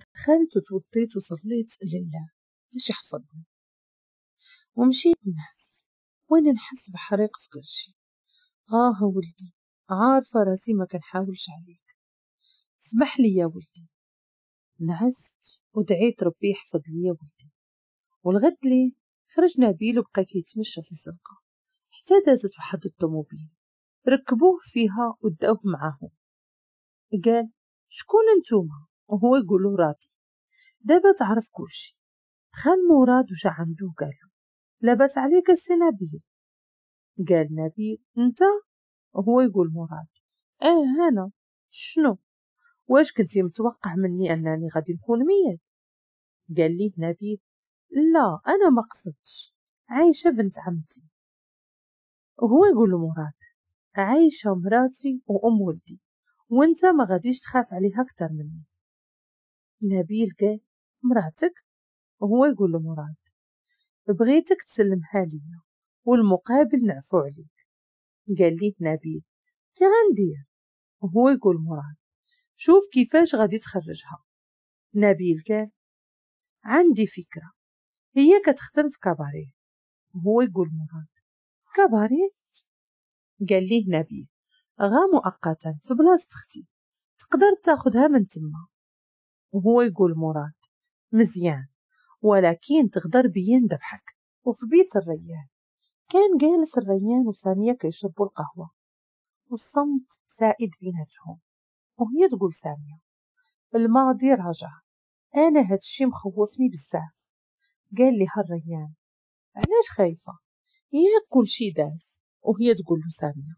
دخلت وتوطيت وصليت لله باش يحفظني ومشيت نحس وانا نحس بحريق في كرشي اه ولدي عارفة راسي ما كنحاولش عليك اسمح لي يا ولدي نعست ودعيت ربي يحفظ لي يا ولدي والغد لي خرج نبيل وبقى كيتمشى في الزنقة حتى دازت واحد الطوموبيل ركبوه فيها وداوه معاهم قال شكون انتوما وهو يقول له راضي دابا تعرف شيء دخل مراد وجا عندو وقالو لاباس عليك السي نبيل قال نبيل انت وهو يقول مراد اه انا شنو واش كنتي متوقع مني انني غادي نكون ميت قال لي نبيل لا انا ما قصدتش عايشه بنت عمتي وهو يقول مراد عايشه مراتي وام ولدي وانت ما غاديش تخاف عليها اكتر مني نبيل قال مراتك وهو يقول لمراد بغيتك تسلمها ليا والمقابل نعفو عليك قال لي نبيل كي غندير وهو يقول مراد شوف كيفاش غادي تخرجها نبيل قال عندي فكرة هي كتخدم في كباريه وهو يقول مراد كباريه قال ليه نبيل غا مؤقتا في بلاصة اختي تقدر تاخدها من تما وهو يقول مراد مزيان ولكن تقدر بين ذبحك وفي بيت الريان كان جالس الريان وسامية كيشربوا القهوة والصمت سائد بيناتهم وهي تقول سامية الماضي راجع أنا هادشي مخوفني بزاف قال لي هالريان علاش خايفة ياك كلشي داز وهي تقول له سامية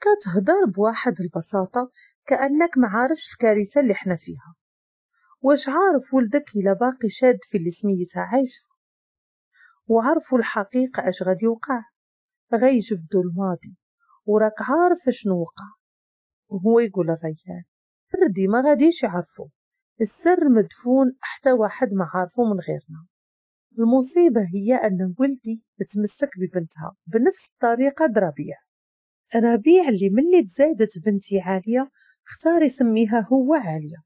كتهضر بواحد البساطة كأنك معارفش الكارثة اللي حنا فيها واش عارف ولدك إلا باقي شاد في اللي سميتها عايشة وعرفوا الحقيقة اش غادي يوقع غيجبدوا الماضي وراك عارف شنو وقع وهو يقول الريان فردي ما غاديش يعرفو السر مدفون حتى واحد ما عارفو من غيرنا المصيبة هي أن ولدي تمسك ببنتها بنفس الطريقة دربيع ربيع اللي ملي تزادت بنتي عالية اختار يسميها هو عالية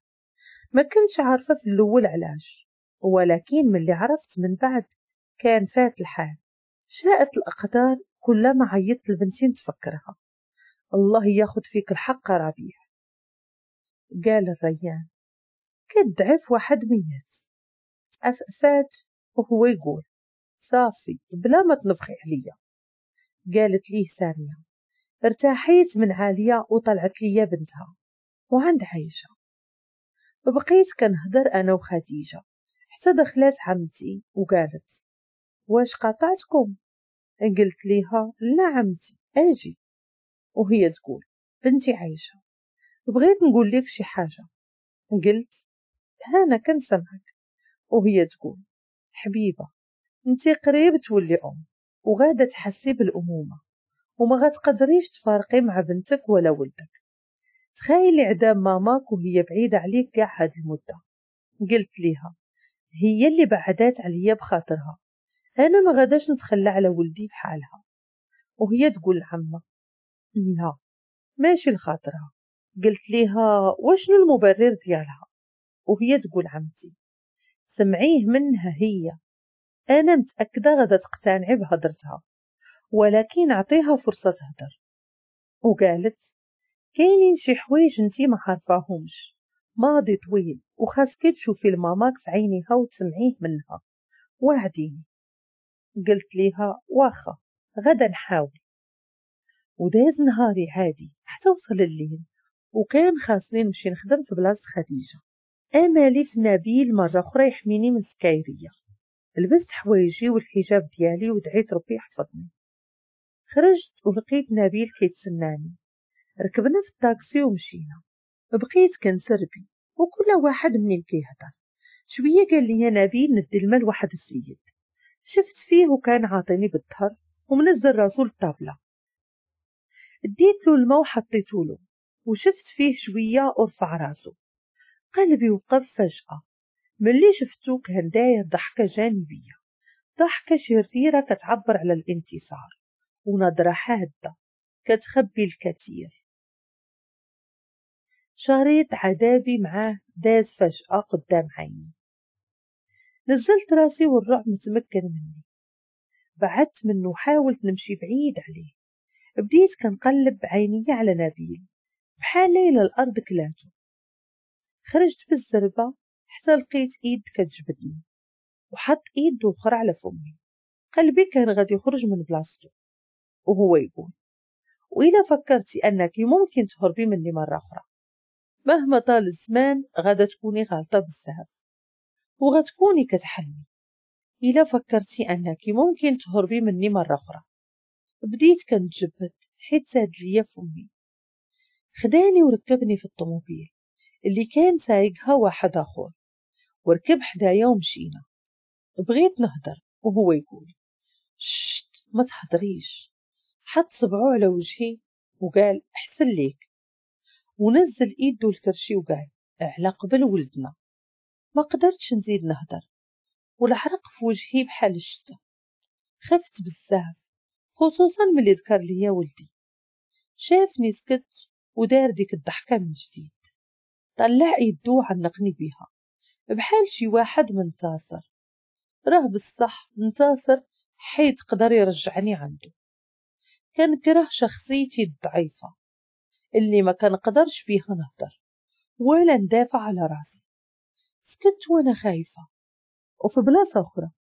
ما كنتش عارفة في الأول علاش ولكن ملي عرفت من بعد كان فات الحال شاءت الأقدار كلما عيطت لبنتي نتفكرها الله ياخد فيك الحق ربيع قال الريان كدعف واحد ميت افات وهو يقول صافي بلا ما تنفخي عليا قالت ليه ثانية ارتاحيت من عالية وطلعت ليا بنتها وعند عايشة بقيت كنهضر أنا وخديجة حتى دخلات عمتي وقالت واش قطعتكم قلت ليها لا عمتي اجي وهي تقول بنتي عايشة بغيت نقول لك شي حاجة قلت هانا كنسمعك وهي تقول حبيبة انت قريب تولي أم وغاده تحسي بالأمومة وما غتقدريش تفارقي مع بنتك ولا ولدك تخيلي عدام ماماك وهي بعيدة عليك كاع هاد المدة قلت ليها هي اللي بعدات عليا بخاطرها أنا ما غاداش نتخلى على ولدي بحالها وهي تقول لعمها لا ماشي لخاطرها قلت ليها وشنو المبرر ديالها وهي تقول عمتي سمعيه منها هي أنا متأكدة غادا تقتنعي بهضرتها ولكن أعطيها فرصة تهدر وقالت كاينين شي حوايج نتي ما عارفاهمش ماضي طويل وخاصك تشوفي لماماك في عينيها وتسمعيه منها وعديني قلت ليها واخا غدا نحاول وداز نهاري عادي حتى وصل الليل وكان خاصني نمشي نخدم في بلاصة خديجة أمالي في نبيل مرة أخرى يحميني من سكايرية لبست حوايجي والحجاب ديالي ودعيت ربي يحفظني خرجت ولقيت نبيل كيتسناني ركبنا في الطاكسي ومشينا بقيت كنسربي وكل واحد مني كيهضر شويه قال لي نبيل ندي المال واحد السيد شفت فيه وكان عاطيني بالظهر ومنزل راسو للطابله ديت له الماء وحطيته له وشفت فيه شويه ورفع راسو قلبي وقف فجاه ملي شفتو كان داير ضحكه جانبيه ضحكه شريره كتعبر على الانتصار ونظره حاده كتخبي الكثير شريط عذابي معاه داس فجأة قدام عيني نزلت راسي والرعب متمكن مني بعدت منه وحاولت نمشي بعيد عليه بديت كنقلب بعيني على نبيل بحالي للأرض كلاته خرجت بالزربة حتى لقيت إيد كتجبدني وحط إيد أخرى على فمي قلبي كان غادي يخرج من بلاصتو وهو يقول وإلا فكرتي أنك ممكن تهربي مني مرة أخرى مهما طال الزمان غادا تكوني غالطة بزاف وغتكوني كتحلمي إلا فكرتي أنك ممكن تهربي مني مرة أخرى بديت كنتجبد حيت ساد ليا فمي خداني وركبني في الطوموبيل اللي كان سايقها واحد آخر وركب حدايا ومشينا بغيت نهدر وهو يقول شت ما تحضريش حط صبعو على وجهي وقال احسن ليك ونزل ايدو الكرشي وقال على قبل ولدنا ما قدرتش نزيد نهدر والحرق في وجهي بحال الشتا خفت بزاف خصوصا ملي ذكر ليا ولدي شافني سكت ودار ديك الضحكة من جديد طلع يدو عنقني بيها بحال شي واحد منتصر راه بصح منتصر حيت قدر يرجعني عنده كان كره شخصيتي الضعيفة اللي ما كان قدرش فيها نهضر ولا ندافع على راسي سكت وانا خايفة وفي بلاصة أخرى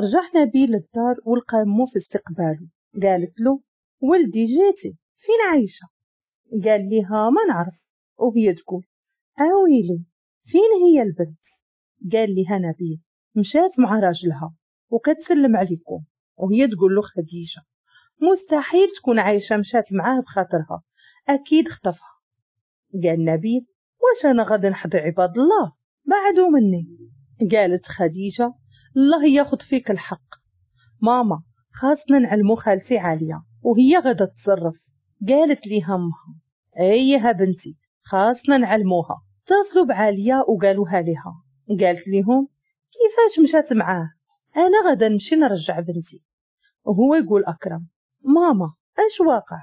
رجعنا بيه للدار ولقى مو في استقباله قالت له ولدي جيتي فين عايشة قال ليها ما نعرف وهي تقول آويلي آه، فين هي البنت قال لها نبيل مشات مع راجلها وكتسلم عليكم وهي تقول له خديجة مستحيل تكون عايشة مشات معاه بخاطرها أكيد خطفها قال نبيل واش أنا غادي نحضر عباد الله بعدو مني قالت خديجة الله ياخد فيك الحق ماما خاصنا نعلمو خالتي عالية وهي غدا تصرف قالت لي همها ايها بنتي خاصنا نعلموها اتصلوا بعالية وقالوها لها قالت لهم كيفاش مشات معاه انا غدا نمشي نرجع بنتي وهو يقول اكرم ماما اش واقع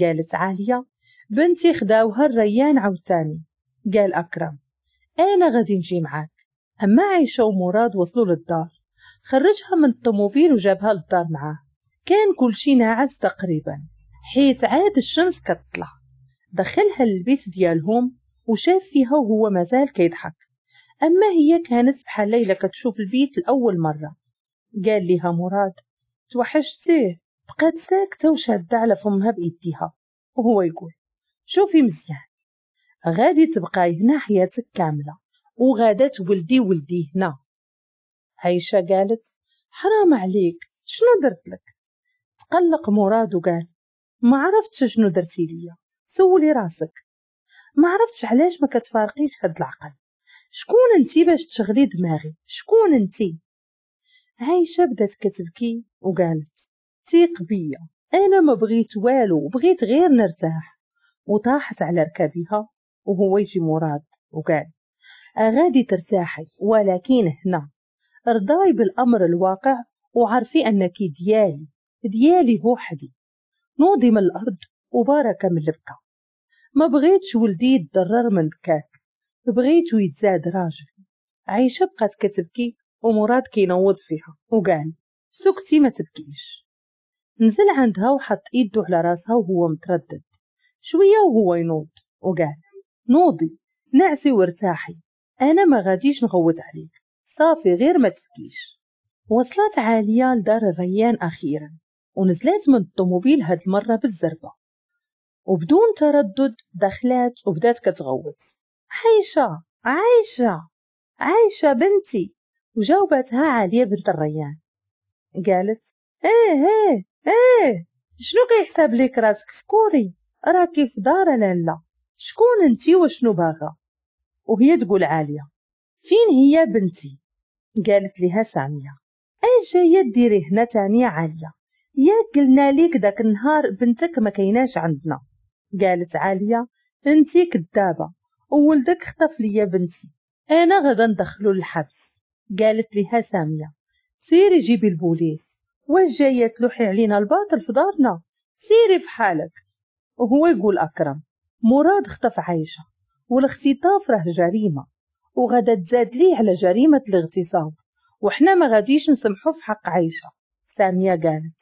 قالت عالية بنتي خداوها الريان عاوتاني قال أكرم أنا غادي نجي معاك أما عيشة ومراد وصلوا للدار خرجها من الطوموبيل وجابها للدار معاه كان كل شي ناعس تقريبا حيت عاد الشمس كتطلع دخلها للبيت ديالهم وشاف فيها وهو مازال كيضحك أما هي كانت بحال ليلى كتشوف البيت لأول مرة قال لها مراد توحشتيه بقات ساكتة وشادة على فمها بإيديها وهو يقول شوفي مزيان غادي تبقاي هنا حياتك كاملة وغادا تولدي ولدي هنا عايشة قالت حرام عليك شنو درت لك تقلق مراد وقال ما عرفتش شنو درتي ليا سولي راسك ما عرفتش علاش ما كتفارقيش هاد العقل شكون انتي باش تشغلي دماغي شكون انتي عايشة بدات كتبكي وقالت تيق بيا انا ما بغيت والو بغيت غير نرتاح وطاحت على ركابها وهو يجي مراد وقال غادي ترتاحي ولكن هنا رضاي بالامر الواقع وعرفي انك ديالي ديالي وحدي نوضي من الارض وبارك من البكا ما بغيتش ولدي يتضرر من بكاك بغيتو يتزاد راجل عيشه بقات كتبكي ومراد كينوض فيها وقال سكتي ما تبكيش نزل عندها وحط ايده على راسها وهو متردد شوية وهو ينوض وقال نوضي نعسي وارتاحي أنا ما غاديش نغوت عليك صافي غير ما تبكيش وصلت عالية لدار الريان أخيرا ونزلت من الطوموبيل هاد المرة بالزربة وبدون تردد دخلات وبدات كتغوت عايشة عايشة عايشة بنتي وجاوبتها عالية بنت الريان قالت ايه ايه ايه شنو كيحسب ليك راسك فكوري راكي في دار لالا شكون انتي وشنو باغا وهي تقول عالية فين هي بنتي قالت لها سامية اش جاية ديري هنا تانية عالية ياك قلنا ليك داك النهار بنتك ما كيناش عندنا قالت عالية انتي كدابة وولدك خطف ليا بنتي انا غدا ندخلو للحبس قالت لها سامية سيري جيبي البوليس واش جايه تلوحي علينا الباطل في دارنا سيري في حالك وهو يقول اكرم مراد خطف عايشه والاختطاف راه جريمه وغدا تزاد ليه على جريمه الاغتصاب وحنا ما غاديش نسمحو في حق عايشه ساميه قالت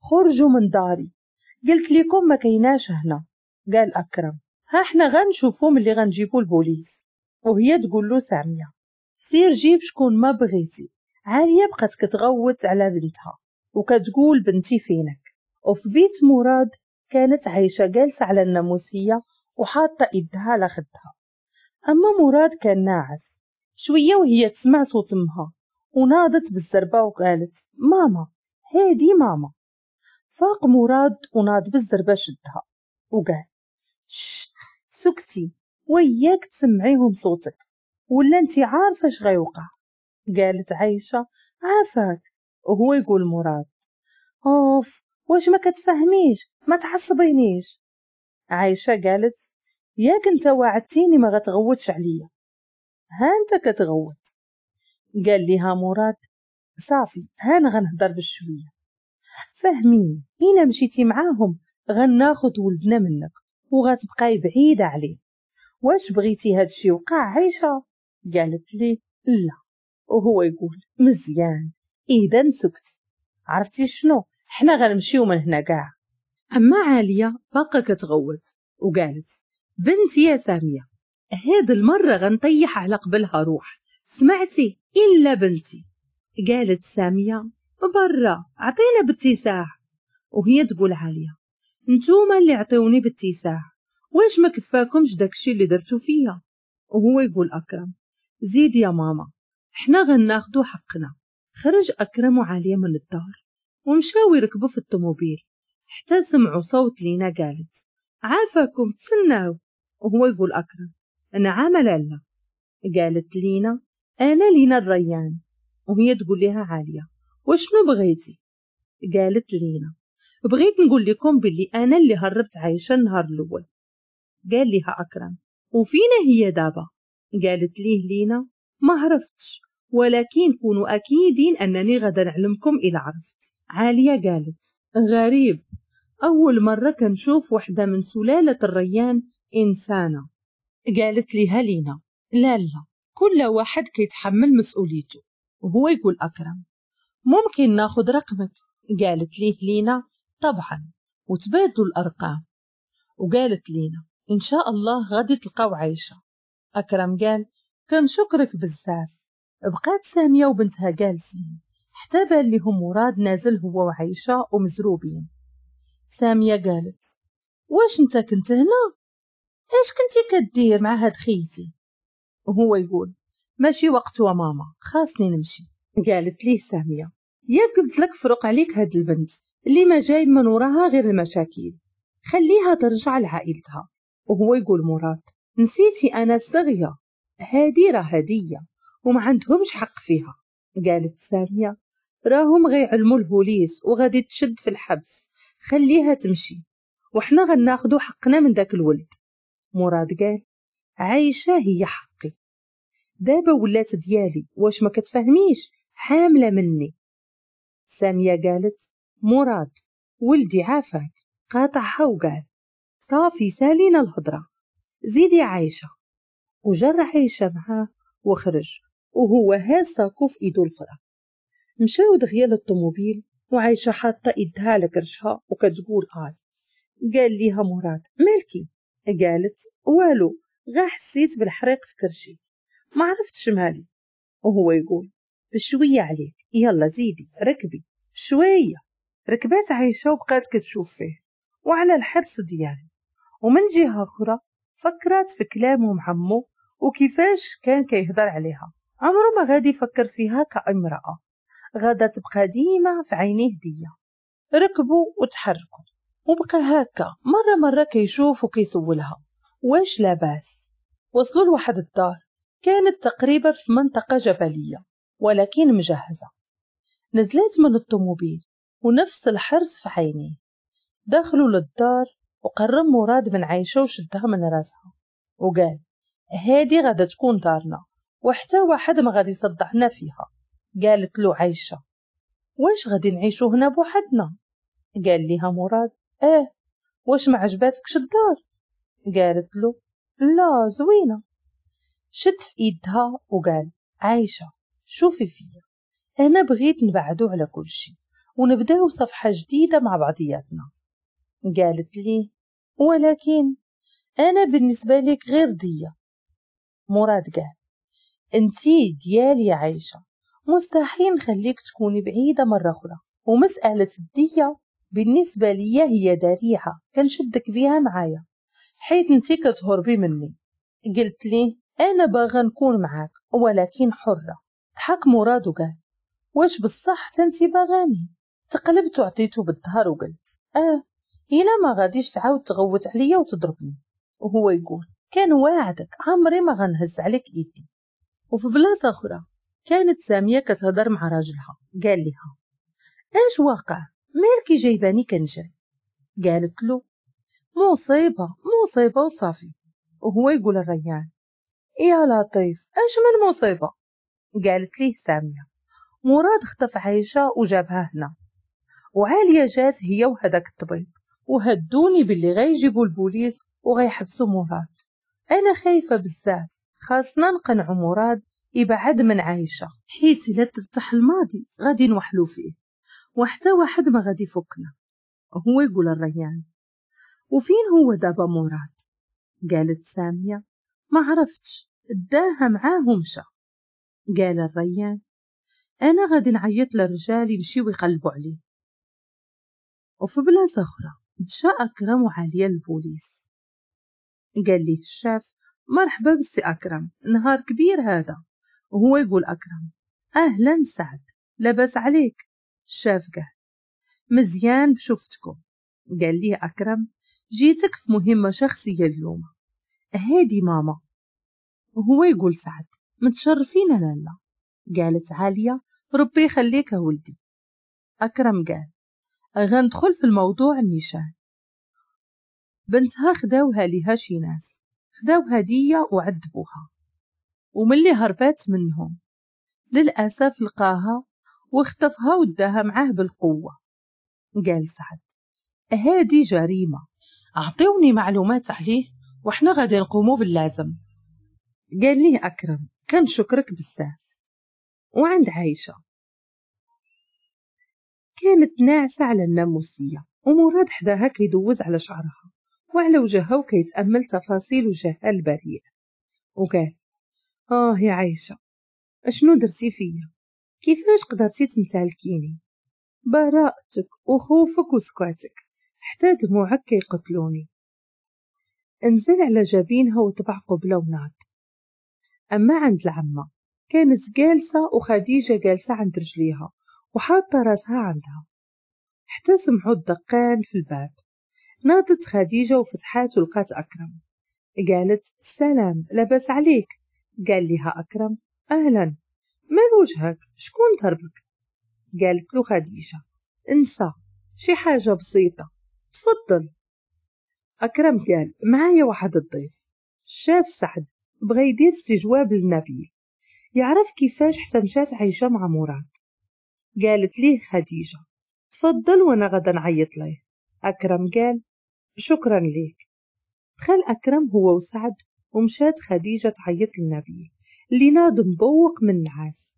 خرجوا من داري قلت لكم ما كيناش هنا قال اكرم ها حنا غنشوفو ملي غنجيبو البوليس وهي تقول له ساميه سير جيب شكون ما بغيتي عاليه بقات كتغوت على بنتها وكتقول بنتي فينك وفي بيت مراد كانت عايشة جالسة على الناموسية وحاطة إيدها على خدها أما مراد كان ناعس شوية وهي تسمع صوت أمها وناضت بالزربة وقالت ماما هادي ماما فاق مراد وناض بالزربة شدها وقال شت سكتي وياك تسمعيهم صوتك ولا انت عارفة اش غيوقع قالت عايشة عافاك وهو يقول مراد اوف واش ما كتفهميش ما تعصبينيش عايشة قالت ياك انت وعدتيني ما غتغوتش عليا ها انت كتغوت قال ليها مراد صافي هانا غنهضر بالشوية فهميني إلا مشيتي معاهم غناخد ولدنا منك وغتبقاي بعيدة عليه واش بغيتي هادشي وقع عايشة قالت لي لا وهو يقول مزيان إذا سكت عرفتي شنو حنا غنمشيو من هنا كاع أما عالية باقا كتغوت وقالت بنتي يا سامية هاد المرة غنطيح على قبلها روح سمعتي إلا بنتي قالت سامية برا عطينا بالتساع وهي تقول عالية نتوما اللي عطيوني بالتساع واش ما كفاكمش داكشي اللي درتو فيا وهو يقول أكرم زيد يا ماما حنا غناخدو حقنا خرج أكرم عالية من الدار ومشاو يركبوا في الطوموبيل حتى سمعوا صوت لينا قالت عافاكم تسناو وهو يقول أكرم نعم لالا قالت لينا أنا لينا الريان وهي تقول لها عالية وشنو بغيتي قالت لينا بغيت نقول لكم باللي أنا اللي هربت عايشة النهار الأول قال لها أكرم وفينا هي دابا قالت ليه لينا ما عرفتش ولكن كونوا أكيدين أنني غدا نعلمكم إلى عرفت عالية قالت غريب أول مرة كنشوف وحدة من سلالة الريان إنسانة قالت لي هلينا لا لا كل واحد كيتحمل مسؤوليته وهو يقول أكرم ممكن ناخد رقمك قالت لي هلينا طبعا وتبادلوا الأرقام وقالت لينا إن شاء الله غادي تلقاو عايشة أكرم قال كان شكرك بزاف بقات سامية وبنتها جالسين حتى بان لهم مراد نازل هو وعيشة ومزروبين سامية قالت واش انت كنت هنا ايش كنتي كدير مع هاد خيتي وهو يقول ماشي وقت وماما خاصني نمشي قالت لي سامية يا قلت لك فرق عليك هاد البنت اللي ما جايب من وراها غير المشاكل خليها ترجع لعائلتها وهو يقول مراد نسيتي أنا صغيرة هادي راه هدية وما عندهمش حق فيها قالت سامية راهم غيعلموا البوليس وغادي تشد في الحبس خليها تمشي وحنا غناخدو حقنا من داك الولد مراد قال عايشة هي حقي دابا ولات ديالي واش ما كتفهميش حاملة مني سامية قالت مراد ولدي عافاك قاطعها وقال صافي سالينا الهضرة زيدي عايشة وجر عايشة معاه وخرج وهو هاسا كف إيدو الأخرى مشاو دغيا للطوموبيل وعايشة حاطة إيدها على كرشها وكتقول آي قال ليها مراد مالكي قالت والو غا حسيت بالحريق في كرشي ما عرفتش مالي وهو يقول بشوية عليك يلا زيدي ركبي شوية ركبات عايشة وبقات كتشوف فيه وعلى الحرص ديالي ومن جهة أخرى فكرات في كلامه مع عمو وكيفاش كان كيهضر عليها عمره ما غادي يفكر فيها كامرأة غادا تبقى ديما في عينيه دية ركبوا وتحركوا وبقى هكا مرة مرة كيشوف وكيسولها واش لاباس وصلوا لواحد الدار كانت تقريبا في منطقة جبلية ولكن مجهزة نزلت من الطوموبيل ونفس الحرص في عينيه دخلوا للدار وقرب مراد من عايشة وشدها من راسها وقال هادي غادا تكون دارنا وحتى واحد ما غادي يصدعنا فيها قالت له عايشة واش غادي نعيشو هنا بوحدنا قال ليها مراد اه واش ما عجباتكش الدار قالت له لا زوينة شد في ايدها وقال عايشة شوفي فيا انا بغيت نبعدو على كل شي ونبداو صفحة جديدة مع بعضياتنا قالت لي ولكن انا بالنسبة لك غير ديه مراد قال انتي ديالي عايشة مستحيل نخليك تكوني بعيدة مرة أخرى ومسألة الدية بالنسبة ليا هي ذريعة كنشدك بيها معايا حيت انتي كتهربي مني قلت لي أنا باغا نكون معاك ولكن حرة ضحك مراد وقال واش بصح تنتي باغاني تقلبت وعطيته بالظهر وقلت اه الا ما غاديش تعاود تغوت عليا وتضربني وهو يقول كان واعدك عمري ما غنهز عليك ايدي وفي بلاد أخرى كانت سامية كتهضر مع راجلها قال لها اش واقع مالكي جايباني كنجري قالت له مصيبة مصيبة وصافي وهو يقول الريان يا إيه لطيف إيش من مصيبة قالت ليه سامية مراد خطف عايشة وجابها هنا وعالية جات هي وهداك الطبيب وهدوني باللي غيجيبوا البوليس وغيحبسوا مراد انا خايفة بزاف خاصنا نقنعو مراد يبعد من عايشة حيت إلا تفتح الماضي غادي نوحلو فيه وحتى واحد ما غادي يفكنا هو يقول الريان وفين هو دابا مراد قالت سامية ما عرفتش داها معاه ومشى قال الريان أنا غادي نعيط للرجال يمشيو يقلبوا عليه وفي بلاصة أخرى مشى أكرم وعاليه البوليس قال ليه الشاف مرحبا بسي أكرم نهار كبير هذا وهو يقول أكرم أهلا سعد لاباس عليك شاف قال مزيان بشوفتكم قال لي أكرم جيتك في مهمة شخصية اليوم هادي ماما وهو يقول سعد متشرفين لالا قالت عالية ربي يخليك ولدي أكرم قال غندخل في الموضوع النيشان بنتها خداوها لها شي ناس خداو هدية وعذبوها وملي اللي هربات منهم للأسف لقاها واختفها ودها معاه بالقوة قال سعد هادي جريمة أعطوني معلومات عليه وإحنا غادي نقومو باللازم قال لي أكرم كان شكرك بزاف وعند عايشة كانت ناعسة على الناموسية ومراد حداها كيدوز على شعرها وعلى وجهها وكيتأمل تفاصيل وجهها البريء وقال آه يا عايشة أشنو درتي فيا كيفاش قدرتي تمتلكيني براءتك وخوفك وسكوتك حتى دموعك كيقتلوني انزل على جبينها وطبع قبلة وناض أما عند العمة كانت جالسة وخديجة جالسة عند رجليها وحاطة راسها عندها حتى سمعوا الدقان في الباب ناطت خديجة وفتحات ولقت أكرم قالت سلام لبس عليك قال لها أكرم أهلا ما وجهك شكون ضربك قالت له خديجة انسى شي حاجة بسيطة تفضل أكرم قال معايا واحد الضيف شاف سعد بغى يدير استجواب لنبيل يعرف كيفاش حتى مشات عايشة مع مراد قالت ليه خديجة تفضل وأنا غدا نعيط ليه أكرم قال شكرا ليك دخل أكرم هو وسعد ومشات خديجة تعيط لنبيل اللي ناض مبوق من النعاس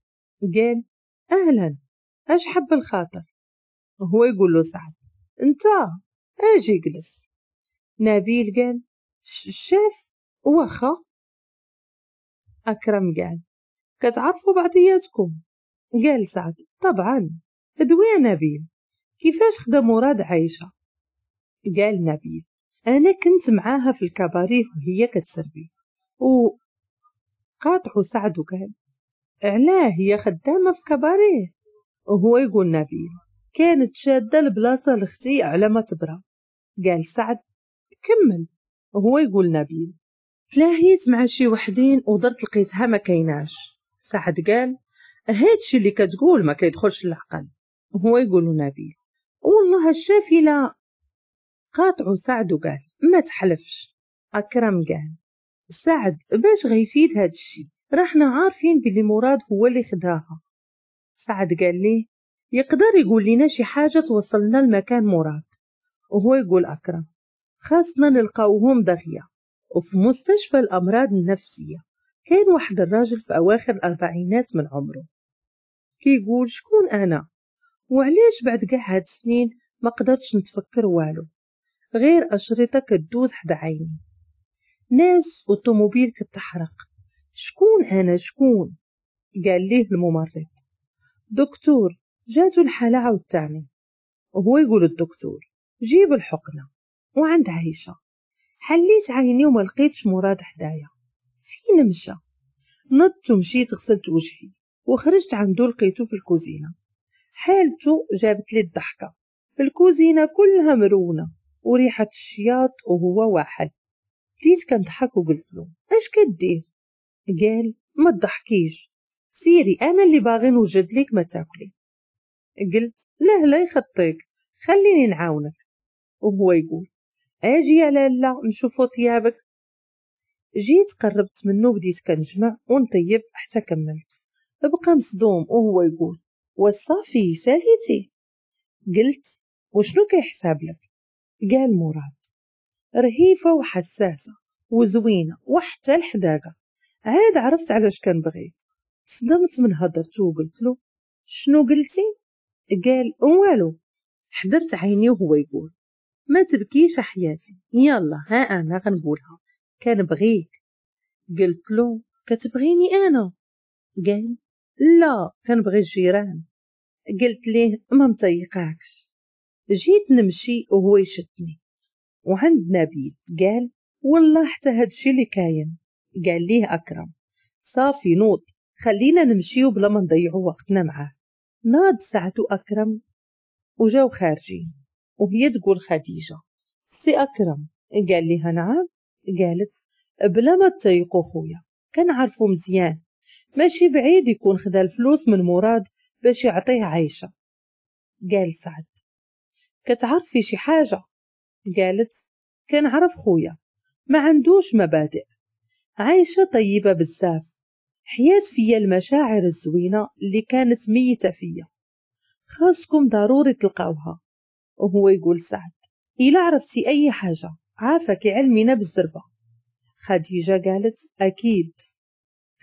قال أهلا أش حب الخاطر هو يقول له سعد انت اجي اجلس نبيل قال شاف واخا أكرم قال كتعرفوا بعضياتكم قال سعد طبعا ادوي نبيل كيفاش خدا مراد عايشة قال نبيل أنا كنت معاها في الكباري وهي كتسربي و قاطعه سعد وقال علاه هي خدامة في كباري وهو يقول نبيل كانت شادة البلاصة لختي على ما تبرى قال سعد كمل وهو يقول نبيل تلاهيت مع شي وحدين ودرت لقيتها ما كيناش سعد قال هادشي اللي كتقول ما كيدخلش للعقل وهو يقول نبيل والله الشافي لا قاطع سعد وقال ما تحلفش أكرم قال سعد باش غيفيد هاد الشي رحنا عارفين بلي مراد هو اللي خداها سعد قال لي يقدر يقول لنا شي حاجة توصلنا لمكان مراد وهو يقول أكرم خاصنا نلقاوهم دغيا وفي مستشفى الأمراض النفسية كان واحد الراجل في أواخر الأربعينات من عمره كيقول شكون أنا وعلاش بعد قاع هاد السنين ما قدرتش نتفكر والو غير أشرطة كدوز حدا عيني ناس أوتوموبيل كتحرق شكون أنا شكون قال ليه الممرض دكتور جاتو الحالة عاوتاني وهو يقول الدكتور جيب الحقنة وعند عايشة حليت عيني وما لقيتش مراد حدايا فين مشى نضت ومشيت غسلت وجهي وخرجت عندو لقيتو في الكوزينة حالته جابت لي الضحكة الكوزينة كلها مرونة وريحة الشياط وهو واحد بديت كنضحك وقلت له اش كدير قال ما تضحكيش سيري انا اللي باغي نوجد لك ما تاكلي قلت لا لا يخطيك خليني نعاونك وهو يقول اجي يا لالا نشوفو طيابك جيت قربت منه بديت كنجمع ونطيب حتى كملت بقى مصدوم وهو يقول وصافي ساليتي قلت وشنو كيحساب لك قال مراد رهيفة وحساسة وزوينة وحتى الحداقة عاد عرفت علاش كنبغيك صدمت من هدرته وقلت له شنو قلتي قال والو حضرت عيني وهو يقول ما تبكيش حياتي يلا ها انا غنقولها كنبغيك قلت له كتبغيني انا قال لا كنبغي الجيران قلت ليه ما مطيقاكش جيت نمشي وهو يشتني وعند نبيل قال والله حتى هادشي اللي كاين قال ليه أكرم صافي نوض خلينا نمشيو بلا ما نضيعو وقتنا معاه ناض ساعته أكرم وجاو خارجين وهي تقول خديجة سي أكرم قال ليها نعم قالت بلا ما تطيقوا خويا كنعرفو مزيان ماشي بعيد يكون خدا الفلوس من مراد باش يعطيه عايشة قال سعد كتعرفي شي حاجة قالت كنعرف خويا ما عندوش مبادئ عايشة طيبة بزاف حيات فيا المشاعر الزوينة اللي كانت ميتة فيا خاصكم ضروري تلقاوها وهو يقول سعد إلا عرفتي أي حاجة عافك علمينا بالزربة خديجة قالت أكيد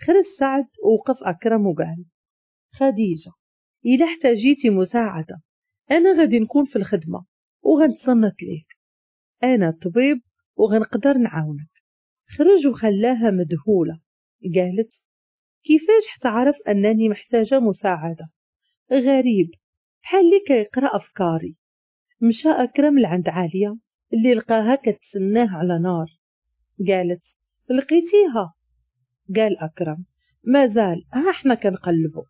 خرج سعد ووقف أكرم وقال خديجة إلا احتاجيتي مساعدة أنا غادي نكون في الخدمة وغنتصنت ليك أنا طبيب وغنقدر نعاونك خرج وخلاها مذهولة قالت كيفاش حتعرف أنني محتاجة مساعدة غريب بحال اللي كيقرا أفكاري مشى أكرم لعند عالية اللي لقاها كتسناه على نار قالت لقيتيها قال أكرم مازال ها حنا كنقلبو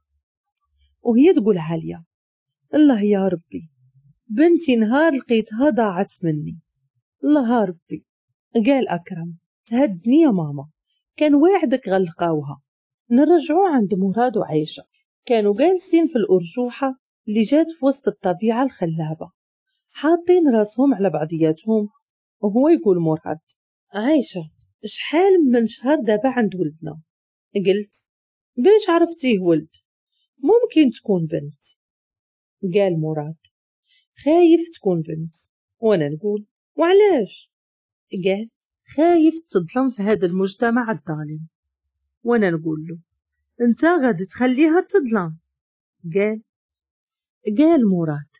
وهي تقول عالية الله يا ربي بنتي نهار لقيتها ضاعت مني الله يا ربي قال أكرم تهدني يا ماما كان واحدك غلقاوها نرجعو عند مراد وعيشة كانوا جالسين في الأرجوحة اللي جات في وسط الطبيعة الخلابة حاطين راسهم على بعضياتهم وهو يقول مراد عايشة شحال من شهر دابا عند ولدنا قلت باش عرفتيه ولد ممكن تكون بنت قال مراد خايف تكون بنت وانا نقول وعلاش قال خايف تظلم في هذا المجتمع الظالم وانا نقول له انت غادي تخليها تظلم قال قال مراد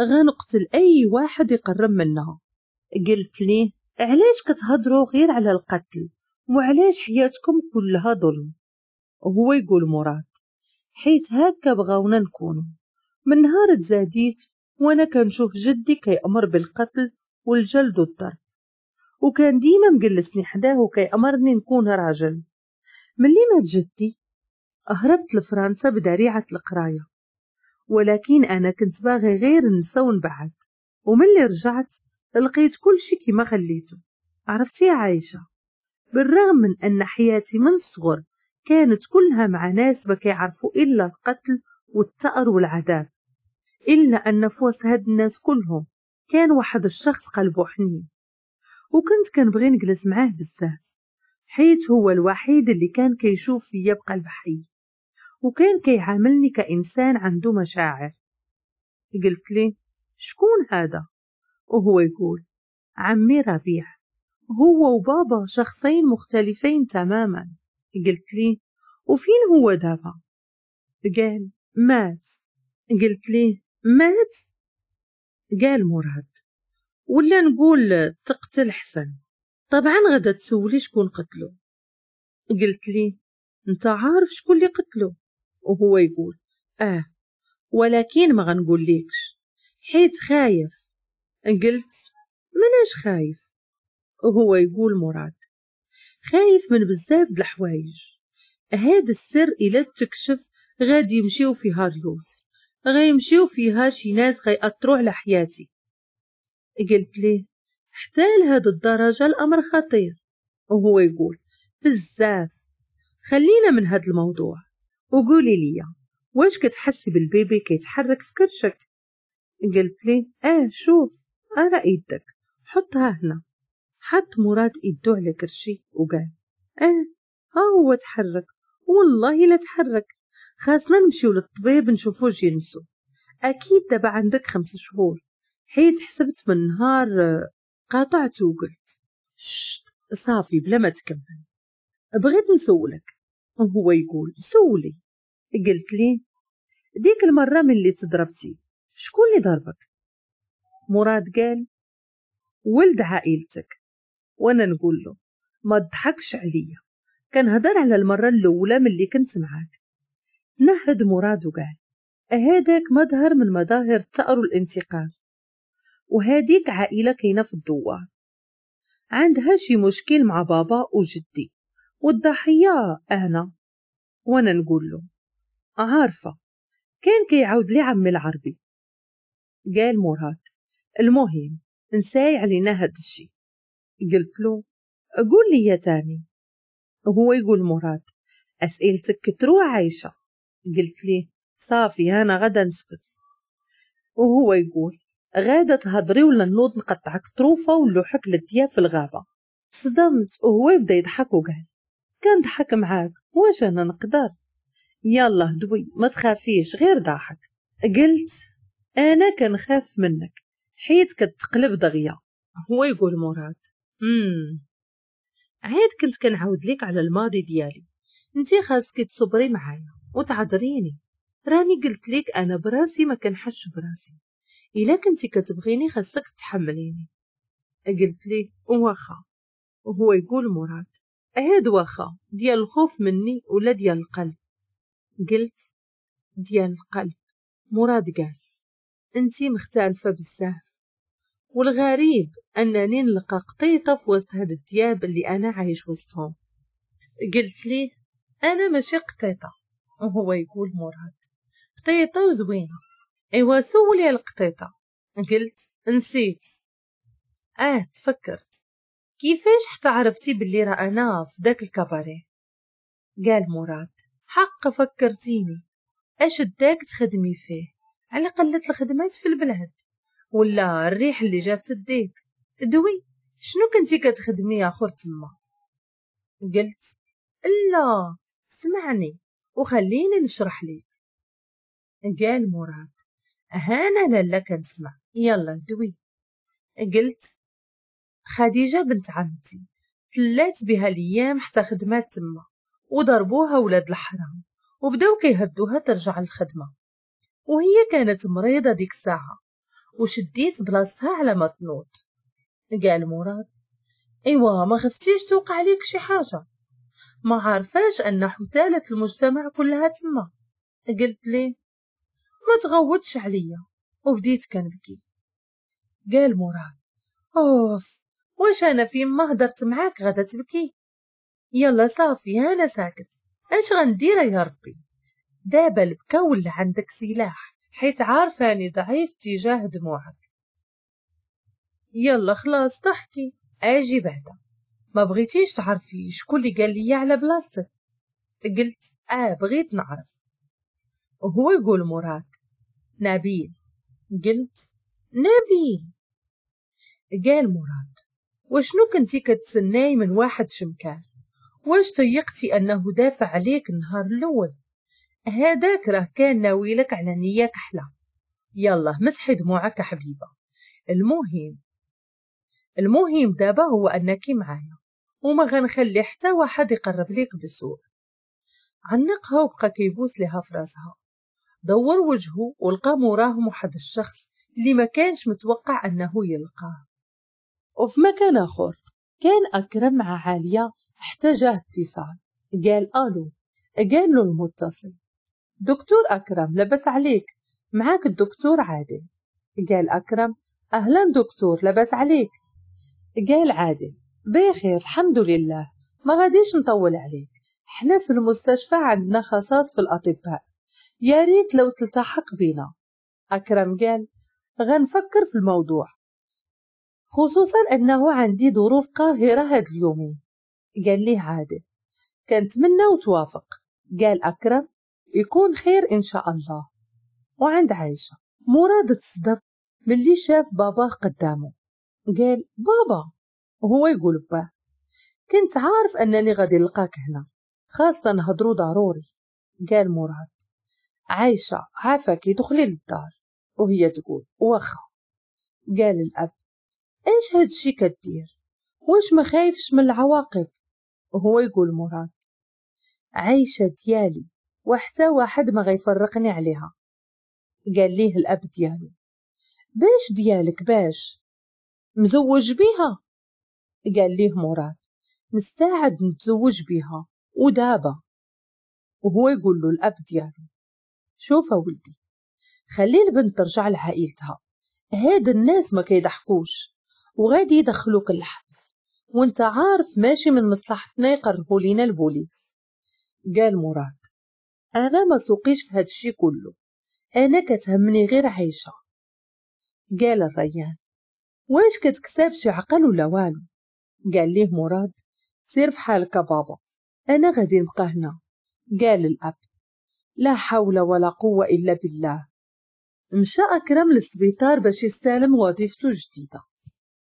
غنقتل اي واحد يقرب منها قلت ليه علاش كتهضروا غير على القتل وعلاش حياتكم كلها ظلم هو يقول مراد حيت هكا بغاونا نكونوا من نهار تزاديت وأنا كنشوف جدي كيأمر بالقتل والجلد والضرب وكان ديما مجلسني حداه وكيأمرني نكون راجل ملي مات جدي هربت لفرنسا بدريعة القراية ولكن أنا كنت باغي غير نسى ونبعد وملي رجعت لقيت كل شي كيما خليته عرفتي يا عايشة بالرغم من أن حياتي من الصغر كانت كلها مع ناس ما كيعرفوا إلا القتل والتأر والعذاب إلا أن نفوس هاد الناس كلهم كان واحد الشخص قلبه حنين وكنت كنبغي نجلس معاه بزاف حيت هو الوحيد اللي كان كيشوف فيا بقلب حي وكان كيعاملني كإنسان عنده مشاعر قلت لي شكون هذا وهو يقول عمي ربيع هو وبابا شخصين مختلفين تماما قلت لي وفين هو دابا قال مات قلت ليه مات قال مراد ولا نقول تقتل حسن طبعا غدا تسولي شكون قتلو قلت لي انت عارف شكون اللي قتلو وهو يقول اه ولكن ما غنقول ليكش حيت خايف قلت مناش خايف وهو يقول مراد خايف من بزاف د الحوايج هذا السر الا تكشف غادي يمشيو في ريوس غيمشيو فيها شي ناس غيأثروا على حياتي قلت لي حتى لهاد الدرجة الأمر خطير وهو يقول بزاف خلينا من هاد الموضوع وقولي لي واش كتحسي بالبيبي كيتحرك في كرشك قلت لي اه شوف ارى ايدك حطها هنا حط مراد ايدو على كرشي وقال اه ها هو تحرك والله لا تحرك خاصنا نمشيو للطبيب نشوفو جينسو أكيد دابا عندك خمس شهور حيت حسبت من نهار آه، قاطعت وقلت شت صافي بلا ما تكمل بغيت نسولك وهو يقول سولي قلت لي ديك المرة من اللي تضربتي شكون اللي ضربك مراد قال ولد عائلتك وانا نقول له ما تضحكش عليا هدر على المرة الاولى ملي كنت معاك نهد مراد قال هذاك مظهر من مظاهر الثأر الانتقام وهذيك عائلة كاينة في الدوار عندها شي مشكل مع بابا وجدي والضحية أنا وأنا نقول له عارفة كان كيعاود لي عمي العربي قال مراد المهم نساي علينا هاد الشي قلت له قول لي يا تاني هو يقول مراد أسئلتك كترو عايشة قلت لي صافي أنا غدا نسكت وهو يقول غادة تهضري ولا نوض نقطعك طروفة ونلوحك للدياب في الغابة صدمت وهو يبدا يضحك وقال كنضحك معاك واش انا نقدر يلا هدوي ما تخافيش غير ضحك قلت انا كنخاف منك حيت كتقلب دغيا هو يقول مراد امم عاد كنت كنعاود ليك على الماضي ديالي انتي خاصك تصبري معايا وتعذريني راني قلت لك انا براسي ما كنحش براسي الا كنتي كتبغيني خاصك تحمليني قلت لي واخا وهو يقول مراد هاد واخا ديال الخوف مني ولا ديال القلب قلت ديال القلب مراد قال انتي مختلفه بزاف والغريب انني نلقى قطيطه في وسط هاد الدياب اللي انا عايش وسطهم قلت لي انا ماشي قطيطه وهو يقول مراد قطيطة وزوينة إيوا سولي على القطيطة قلت نسيت آه تفكرت كيفاش حتى عرفتي بلي راه أنا في داك الكباري قال مراد حق فكرتيني اش داك تخدمي فيه على قلة الخدمات في البلاد ولا الريح اللي جات تديك دوي شنو كنتي كتخدمي يا تما قلت لا سمعني وخليني نشرح ليك قال مراد هانا لالا كنسمع يلا دوي قلت خديجة بنت عمتي تلات بها الأيام حتى خدمات تما وضربوها ولاد الحرام وبداو كيهدوها ترجع للخدمة وهي كانت مريضة ديك الساعة وشديت بلاصتها على ما تنوض قال مراد ايوا ما خفتيش توقع عليك شي حاجة ما عارفاش أن حتالة المجتمع كلها تما قلت لي ما تغوتش عليا وبديت كنبكي قال مراد أوف واش أنا في ما هدرت معاك غدا تبكي يلا صافي أنا ساكت اش غندير يا ربي دابا البكا ولا عندك سلاح حيت عارفاني ضعيف تجاه دموعك يلا خلاص تحكي اجي بعدا ما بغيتيش تعرفي شكون اللي قال لي على بلاصتك قلت اه بغيت نعرف وهو يقول مراد نبيل قلت نبيل قال مراد وشنو كنتي كتسناي من واحد شمكان واش تيقتي انه دافع عليك النهار الاول هذاك راه كان ناويلك على نية كحلة يلا مسحي دموعك حبيبة المهم المهم دابا هو انك معايا وما غنخلي حتى واحد يقرب ليك بسوء عنقها وبقى كيبوس لها فراسها دور وجهه ولقى موراهم واحد الشخص اللي ما كانش متوقع انه يلقاه وفي مكان اخر كان اكرم مع عاليه حتى جاه اتصال قال الو قال له المتصل دكتور اكرم لبس عليك معاك الدكتور عادل قال اكرم اهلا دكتور لبس عليك قال عادل بخير الحمد لله ما غاديش نطول عليك حنا في المستشفى عندنا خصاص في الأطباء يا ريت لو تلتحق بينا أكرم قال غنفكر في الموضوع خصوصا أنه عندي ظروف قاهرة هاد اليومين قال لي عادي كنتمنى وتوافق قال أكرم يكون خير إن شاء الله وعند عايشة مراد تصدم ملي شاف باباه قدامه قال بابا وهو يقول باه كنت عارف أنني غادي نلقاك هنا خاصة نهضرو ضروري قال مراد عايشة عافاكي دخلي للدار وهي تقول واخا قال الأب ايش هادشي كدير واش ما خايفش من العواقب وهو يقول مراد عايشة ديالي وحتى واحد ما غيفرقني عليها قال ليه الأب ديالو باش ديالك باش مزوج بيها قال ليه مراد مستعد نتزوج بها ودابا وهو يقول له الأب ديالو شوف ولدي خلي البنت ترجع لعائلتها هاد الناس ما كيضحكوش وغادي يدخلوك الحبس وانت عارف ماشي من مصلحتنا يقربوا لينا البوليس قال مراد انا ما سوقيش في الشي كله انا كتهمني غير عايشه قال الريان واش كتكسب شي عقل ولا والو قال ليه مراد سير في حالك بابا أنا غادي نبقى هنا قال الأب لا حول ولا قوة إلا بالله مشى أكرم للسبيطار باش يستلم وظيفته جديدة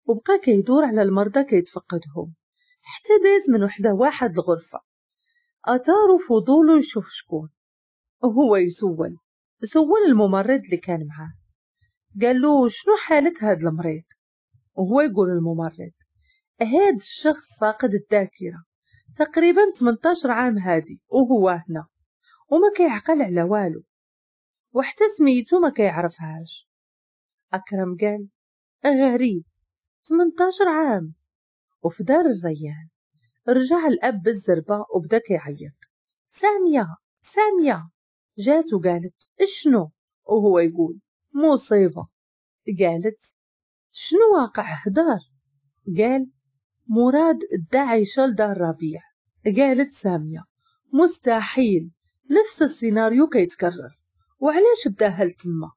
وبقى كيدور على المرضى كيتفقدهم حتى داز من وحده واحد الغرفة أثاروا فضوله يشوف شكون هو يسول سول الممرض اللي كان معاه قال له شنو حالة هاد المريض وهو يقول الممرض هاد الشخص فاقد الذاكرة تقريبا 18 عام هادي وهو هنا وما كيعقل على والو وحتى سميتو ما كيعرفهاش أكرم قال غريب 18 عام وفي دار الريان رجع الأب بالزربة وبدا كيعيط سامية سامية جات وقالت شنو وهو يقول مصيبة قالت شنو واقع هدار قال مراد ادعي شلدر ربيع قالت سامية مستحيل نفس السيناريو كيتكرر وعلاش تداهلت تما